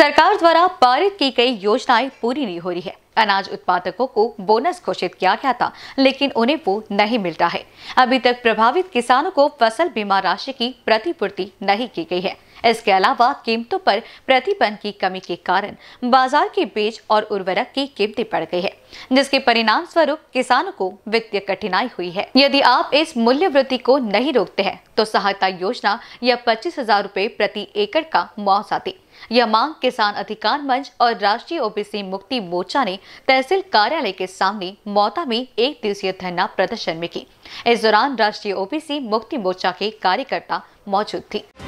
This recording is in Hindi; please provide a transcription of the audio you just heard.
सरकार द्वारा पारित की गई योजनाएं पूरी नहीं हो रही है अनाज उत्पादकों को बोनस घोषित किया गया था लेकिन उन्हें वो नहीं मिलता है अभी तक प्रभावित किसानों को फसल बीमा राशि की प्रतिपूर्ति नहीं की गई है इसके अलावा कीमतों पर प्रतिबंध की कमी के कारण बाजार के बीज और उर्वरक की कीमतें बढ़ गई है जिसके परिणाम स्वरूप किसानों को वित्तीय कठिनाई हुई है यदि आप इस मूल्य वृद्धि को नहीं रोकते हैं तो सहायता योजना या पच्चीस हजार रूपए प्रति एकड़ का मुआवजा दे यह मांग किसान अधिकार मंच और राष्ट्रीय ओबीसी मुक्ति मोर्चा ने तहसील कार्यालय के सामने मौता में एक दिवसीय धरना प्रदर्शन में की इस दौरान राष्ट्रीय ओबीसी मुक्ति मोर्चा के कार्यकर्ता मौजूद थी